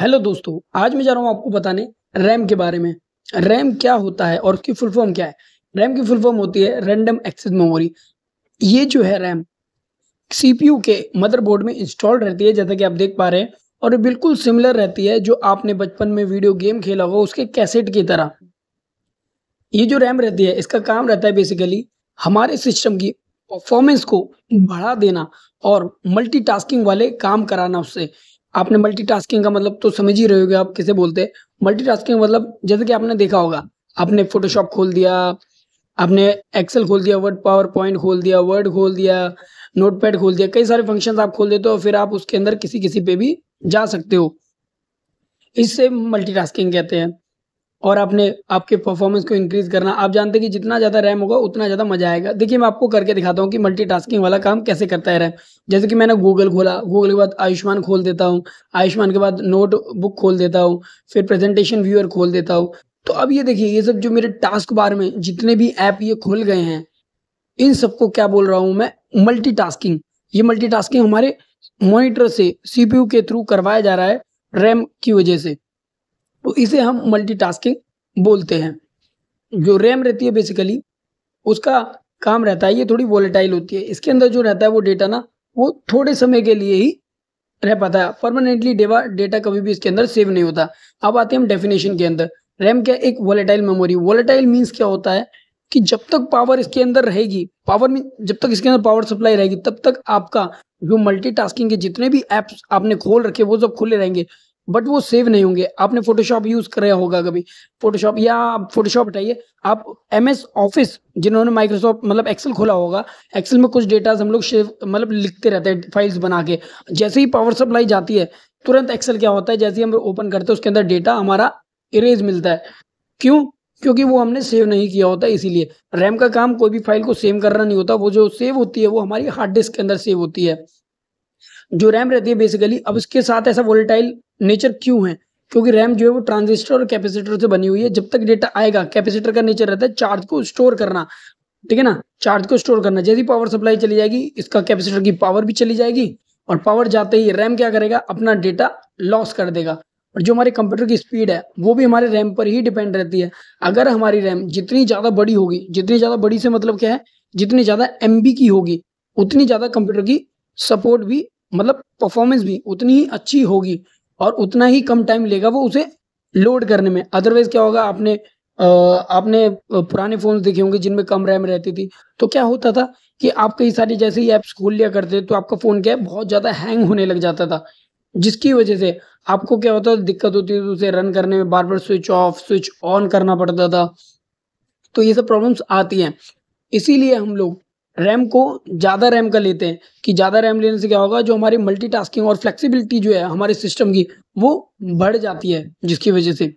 hello दोस्तों आज मैं जा रहा हूँ आपको बताने रैम के बारे में रैम क्या होता है और उसकी फुल फॉर्म क्या है रैम की फुल फॉर्म होती है रैंडम एक्सेस मेमोरी ये जो है रैम सीपीयू के मदरबोर्ड में इंस्टॉल रहती है जैसा कि आप देख पा रहे हैं और बिल्कुल सिमिलर रहती है जो आपने बचपन में वीडियो गेम खेला होगा उसके कैसेट की तरह ये जो रैम रहती है इसका काम रहता है बेसिकली हमारे सिस्टम की परफॉर्मेंस को बढ़ा देना और मल्टीटास्किंग वाले काम कराना उससे आपने मल्टीटास्किंग का मतलब तो समझ ही रहे होगे आप किसे बोलते हैं मल्टीटास्किंग मतलब जैसे कि आपने देखा होगा आपने फोटोशॉप खोल दिया आपने एक्सेल खोल दिया वर्ड पावर पॉइंट खोल दिया वर्ड खोल दिया नोटपैड खोल दिया कई सारे फंक्शन आप खोल देते हो फिर आप उसके अंदर किसी किसी पे भी जा सकते हो इससे मल्टीटास्किंग कहते हैं और आपने आपके परफॉर्मेंस को इंक्रीज़ करना आप जानते हैं कि जितना ज़्यादा रैम होगा उतना ज़्यादा मज़ा आएगा देखिए मैं आपको करके दिखाता हूँ कि मल्टीटास्किंग वाला काम कैसे करता है रैम जैसे कि मैंने गूगल खोला गूगल के बाद आयुष्मान खोल देता हूँ आयुष्मान के बाद नोट बुक खोल देता हूँ फिर प्रेजेंटेशन व्यूअर खोल देता हूँ तो अब ये देखिए ये सब जो मेरे टास्क बार में जितने भी ऐप ये खुल गए हैं इन सबको क्या बोल रहा हूँ मैं मल्टी ये मल्टी हमारे मोनिटर से सीपीयू के थ्रू करवाया जा रहा है रैम की वजह से तो इसे हम मल्टीटास्किंग बोलते हैं जो रैम रहती है बेसिकली उसका काम रहता है ये थोड़ी वोलेटाइल होती है इसके अंदर जो रहता है वो डेटा ना वो थोड़े समय के लिए ही रह पाता है परमानेंटली डेवा डेटा कभी भी इसके अंदर सेव नहीं होता अब आते हैं हम डेफिनेशन के अंदर रैम क्या एक वॉलेटाइल मेमोरी वॉलेटाइल मीन्स क्या होता है कि जब तक पावर इसके अंदर रहेगी पावर मीन जब तक इसके अंदर पावर सप्लाई रहेगी तब तक आपका जो मल्टीटास्किंग के जितने भी एप्स आपने खोल रखे वो सब खुले रहेंगे बट वो सेव नहीं होंगे आपने फोटोशॉप यूज कराया होगा कभी फोटोशॉप या आप फोटोशॉप हटाइए आप एम एस ऑफिस जिन्होंने माइक्रोसॉफ्ट मतलब एक्सेल खोला होगा एक्सेल में कुछ डेटा हम लोग सेव मतलब लिखते रहते हैं फाइल्स बना के जैसे ही पावर सप्लाई जाती है तुरंत एक्सेल क्या होता है जैसे ही हम ओपन करते हैं उसके अंदर डेटा हमारा इरेज मिलता है क्यों क्योंकि वो हमने सेव नहीं किया होता इसीलिए रैम का काम कोई भी फाइल को सेव करना नहीं होता वो जो सेव होती है वो हमारी हार्ड डिस्क के अंदर सेव होती है जो रैम रहती है बेसिकली अब इसके साथ ऐसा वोलेटाइल नेचर क्यों है क्योंकि रैम जो है वो ट्रांजिस्टर और कैपेसिटर से बनी हुई है जब तक डेटा आएगा कैपेसिटर का नेचर रहता है चार्ज को स्टोर करना ठीक है ना चार्ज को स्टोर करना जैसी पावर सप्लाई चली जाएगी इसका कैपेसिटर की पावर भी चली जाएगी और पावर जाते ही रैम क्या करेगा अपना डेटा लॉस कर देगा और जो हमारे कंप्यूटर की स्पीड है वो भी हमारे रैम पर ही डिपेंड रहती है अगर हमारी रैम जितनी ज़्यादा बड़ी होगी जितनी ज़्यादा बड़ी से मतलब क्या है जितनी ज़्यादा एम की होगी उतनी ज़्यादा कंप्यूटर की सपोर्ट भी मतलब परफॉर्मेंस भी उतनी ही अच्छी होगी और उतना ही कम टाइम लेगा वो उसे लोड करने में अदरवाइज क्या होगा आपने आ, आपने पुराने फ़ोन देखे होंगे जिनमें कम रैम रहती थी तो क्या होता था कि आप कई सारी जैसे ही ऐप्स खोल लिया करते तो आपका फ़ोन क्या है बहुत ज़्यादा हैंग होने लग जाता था जिसकी वजह से आपको क्या होता था दिक्कत होती थी तो उसे रन करने में बार बार स्विच ऑफ स्विच ऑन करना पड़ता था तो ये सब प्रॉब्लम्स आती हैं इसीलिए हम लोग रैम को ज़्यादा रैम का लेते हैं कि ज़्यादा रैम लेने से क्या होगा जो हमारी मल्टीटास्किंग और फ्लेक्सिबिलिटी जो है हमारे सिस्टम की वो बढ़ जाती है जिसकी वजह से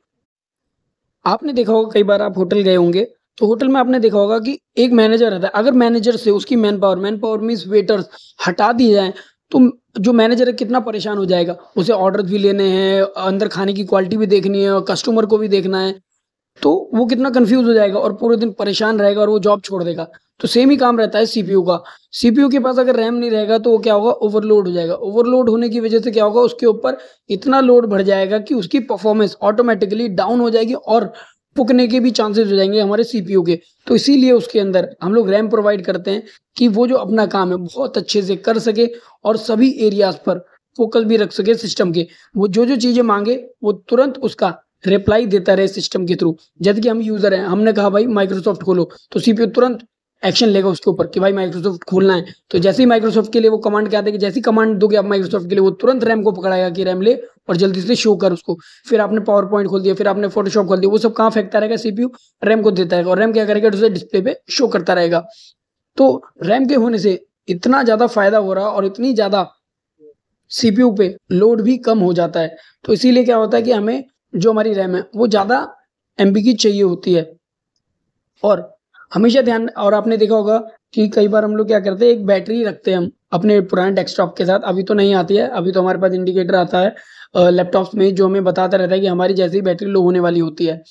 आपने देखा होगा कई बार आप होटल गए होंगे तो होटल में आपने देखा होगा कि एक मैनेजर रहता है अगर मैनेजर से उसकी manpower manpower means waiters हटा दिए जाए तो जो मैनेजर है कितना परेशान हो जाएगा उसे ऑर्डर भी लेने हैं अंदर खाने की क्वालिटी भी देखनी है और कस्टमर को भी देखना है तो वो कितना कंफ्यूज हो जाएगा और पूरे दिन परेशान रहेगा और वो जॉब छोड़ देगा तो सेम ही काम रहता है सीपीयू का सीपीयू के पास अगर रैम नहीं रहेगा तो वो क्या होगा ओवरलोड हो जाएगा ओवरलोड होने की वजह से क्या होगा उसके ऊपर इतना लोड बढ़ जाएगा कि उसकी परफॉर्मेंस ऑटोमेटिकली डाउन हो जाएगी और पुकने के भी चांसेस हो जाएंगे हमारे सीपीयू के तो इसीलिए उसके अंदर हम लोग रैम प्रोवाइड करते हैं कि वो जो अपना काम है बहुत अच्छे से कर सके और सभी एरियाज पर फोकस भी रख सके सिस्टम के वो जो जो चीज़ें मांगे वो तुरंत उसका रिप्लाई देता रहे सिस्टम के थ्रू जबकि हम यूज़र हैं हमने कहा भाई माइक्रोसॉफ्ट खोलो तो सीपीयू तुरंत एक्शन लेगा उसके ऊपर कि भाई माइक्रोसॉफ्ट खोलना है तो जैसे ही माइक्रोसॉफ्ट के लिए वो कमांड क्या देगी जैसी कमांड दोगे आप माइक्रोसॉफ्ट के लिए वो तुरंत रैम को पकड़ाएगा कि रैम ले और जल्दी से शो कर उसको फिर आपने पावर पॉइंट खोल दिया फिर आपने फोटोशॉप खोल दिया वो सब कहाँ फेंकता रहेगा सीपीयू रैम को देता रहेगा और रैम क्या करेगा उसे डिस्प्ले पे शो करता रहेगा तो रैम के होने से इतना ज़्यादा फायदा हो रहा और इतनी ज़्यादा सीपीयू पे लोड भी कम हो जाता है तो इसीलिए क्या होता है कि हमें जो हमारी रैम है वो ज़्यादा एम की चाहिए होती है और हमेशा ध्यान और आपने देखा होगा कि कई बार हम लोग क्या करते हैं एक बैटरी रखते हैं हम अपने पुराने डेस्कटॉप के साथ अभी तो नहीं आती है अभी तो हमारे पास इंडिकेटर आता है लैपटॉप्स में जो हमें बताता रहता है कि हमारी जैसी बैटरी लो होने वाली होती है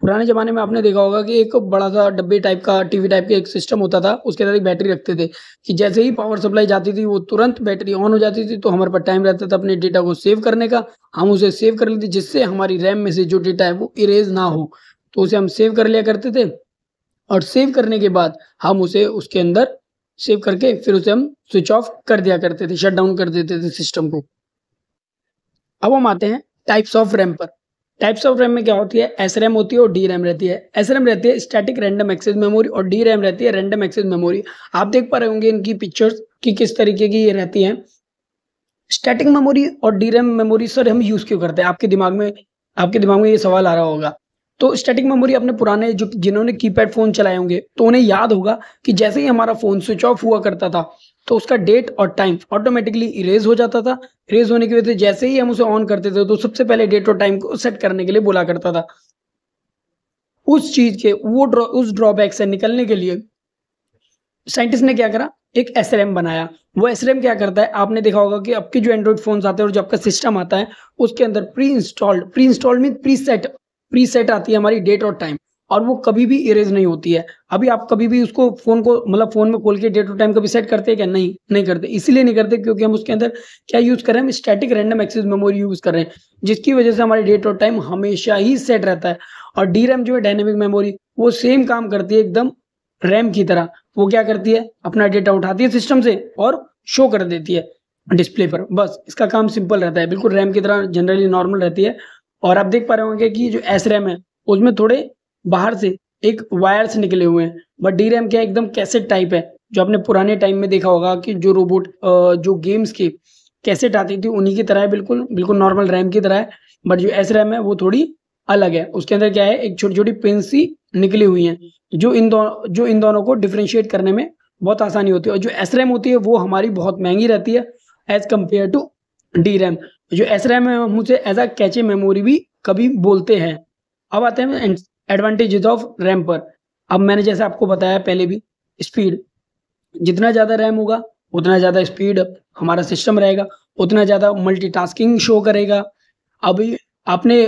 पुराने ज़माने में आपने देखा होगा कि एक बड़ा सा डब्बे टाइप का टीवी टाइप का एक सिस्टम होता था उसके अंदर एक बैटरी रखते थे कि जैसे ही पावर सप्लाई जाती थी वो तुरंत बैटरी ऑन हो जाती थी तो हमारे पास टाइम रहता था अपने डेटा को सेव करने का हम उसे सेव कर लेते जिससे हमारी रैम में से जो डेटा है वो इरेज ना हो तो उसे हम सेव कर लिया करते थे और सेव करने के बाद हम उसे उसके अंदर सेव करके फिर उसे हम स्विच ऑफ कर दिया करते थे शट डाउन कर देते थे सिस्टम को अब हम आते हैं टाइप्स ऑफ रैम पर टाइप्स ऑफ रैम में क्या होती है एस रैम होती है और डी रैम रहती है एस रैम रहती है स्टैटिक रैंडम एक्सेस मेमोरी और डी रैम रहती है रैंडम एक्सेस मेमोरी आप देख पा रहे होंगे इनकी पिक्चर्स की किस तरीके की ये रहती है स्टैटिक मेमोरी और डी रैम मेमोरी सर हम यूज़ क्यों करते हैं आपके दिमाग में आपके दिमाग में ये सवाल आ रहा होगा तो स्टैटिक मेमोरी अपने पुराने जो जिन्होंने कीपैड फ़ोन चलाए होंगे तो उन्हें याद होगा कि जैसे ही हमारा फ़ोन स्विच ऑफ हुआ करता था तो उसका डेट और टाइम ऑटोमेटिकली इरेज हो जाता था इरेज होने की वजह से जैसे ही हम उसे ऑन करते थे तो सबसे पहले डेट और टाइम को सेट करने के लिए बोला करता था उस चीज़ के वो ड्रॉ उस ड्रॉबैक से निकलने के लिए साइंटिस्ट ने क्या करा एक एस बनाया वो एस क्या करता है आपने देखा होगा कि आपके जो एंड्रॉइड फोन आते हैं और जो आपका सिस्टम आता है उसके अंदर preinstalled preinstalled mean preset preset आती है हमारी डेट और टाइम और वो कभी भी इरेज नहीं होती है अभी आप कभी भी उसको फोन को मतलब फोन में खोल के डेट और टाइम कभी सेट करते हैं क्या नहीं नहीं करते इसीलिए नहीं करते क्योंकि हम उसके अंदर क्या यूज कर रहे हैं हम static random access memory use कर रहे हैं जिसकी वजह से हमारी डेट और टाइम हमेशा ही सेट रहता है और डी जो है डायनेमिक मेमोरी वो सेम काम करती है एकदम रैम की तरह वो क्या करती है अपना डेटा उठाती है सिस्टम से और शो कर देती है डिस्प्ले पर बस इसका काम सिंपल रहता है बिल्कुल रैम की तरह जनरली नॉर्मल रहती है और आप देख पा रहे होंगे कि जो एस रैम है उसमें थोड़े बाहर से एक वायर्स निकले हुए हैं बट डी रैम क्या एकदम कैसेट टाइप है जो आपने पुराने टाइम में देखा होगा कि जो रोबोट जो गेम्स के कैसेट आती थी उन्हीं की तरह है बिल्कुल बिल्कुल नॉर्मल रैम की तरह है बट जो एस रैम है वो थोड़ी अलग है उसके अंदर क्या है एक छोटी छोटी पिन सी निकली हुई हैं जो इन दोनों जो इन दोनों को डिफ्रेंशिएट करने में बहुत आसानी होती है और जो एस रैम होती है वो हमारी बहुत महंगी रहती है as compared to D RAM जो एस रैम है हम उसे एज अ कैचे मेमोरी भी कभी बोलते हैं अब आते हैं एडवांटेजेस ऑफ रैम पर अब मैंने जैसे आपको बताया पहले भी स्पीड जितना ज़्यादा रैम होगा उतना ज़्यादा स्पीड हमारा सिस्टम रहेगा उतना ज़्यादा मल्टीटास्किंग शो करेगा अभी आपने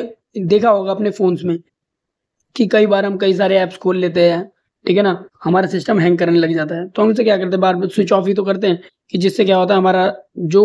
देखा होगा अपने फ़ोन्स में कि कई बार हम कई सारे ऐप्स खोल लेते हैं ठीक है ना हमारा सिस्टम हैंग करने लग जाता है तो हम उसे क्या करते हैं बार बार स्विच ऑफ ही तो करते हैं कि जिससे क्या होता है हमारा जो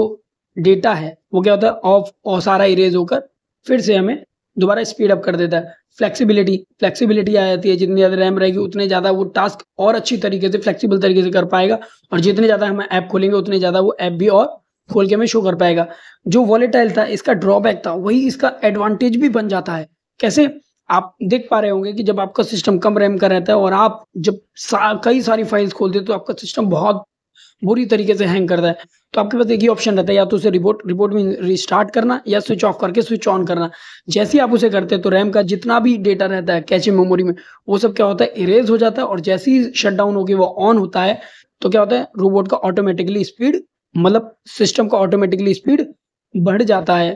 डेटा है वो क्या होता है ऑफ और सारा इरेज होकर फिर से हमें दोबारा स्पीड अप कर देता है फ्लेक्सिबिलिटी फ्लेक्सिबिलिटी आ जाती है जितनी ज़्यादा रैम रहेगी उतने ज़्यादा वो टास्क और अच्छी तरीके से फ्लेक्सिबल तरीके से कर पाएगा और जितने ज़्यादा हम ऐप खोलेंगे उतने ज़्यादा वो ऐप भी और खोल के हमें शो कर पाएगा जो वॉलेटाइल था इसका ड्रॉबैक था वही इसका एडवांटेज भी बन जाता है कैसे आप देख पा रहे होंगे कि जब आपका सिस्टम कम रैम का रहता है और आप जब सा, कई सारी फाइल्स खोलते हैं तो आपका सिस्टम बहुत बुरी तरीके से हैंग करता है तो आपके पास एक ही ऑप्शन रहता है या तो उसे रिबोट रिबोट में रिस्टार्ट करना या स्विच ऑफ करके स्विच ऑन करना जैसे ही आप उसे करते हैं तो रैम का जितना भी डेटा रहता है कैचे मेमोरी में वो सब क्या होता है इरेज हो जाता है और जैसे ही शट डाउन होकर वो ऑन होता है तो क्या होता है रोबोट का ऑटोमेटिकली स्पीड मतलब सिस्टम का ऑटोमेटिकली स्पीड बढ़ जाता है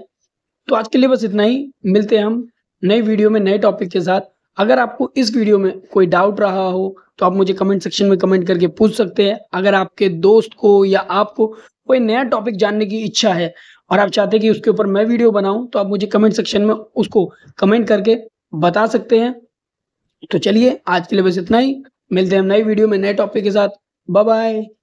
तो आज के लिए बस इतना ही मिलते हैं हम नई वीडियो में नए टॉपिक के साथ अगर आपको इस वीडियो में कोई डाउट रहा हो तो आप मुझे कमेंट सेक्शन में कमेंट करके पूछ सकते हैं अगर आपके दोस्त को या आपको कोई नया टॉपिक जानने की इच्छा है और आप चाहते हैं कि उसके ऊपर मैं वीडियो बनाऊं तो आप मुझे कमेंट सेक्शन में उसको कमेंट करके बता सकते हैं तो चलिए आज के लिए बस इतना ही मिलते हैं हम नए वीडियो में नए टॉपिक के साथ बाय बाय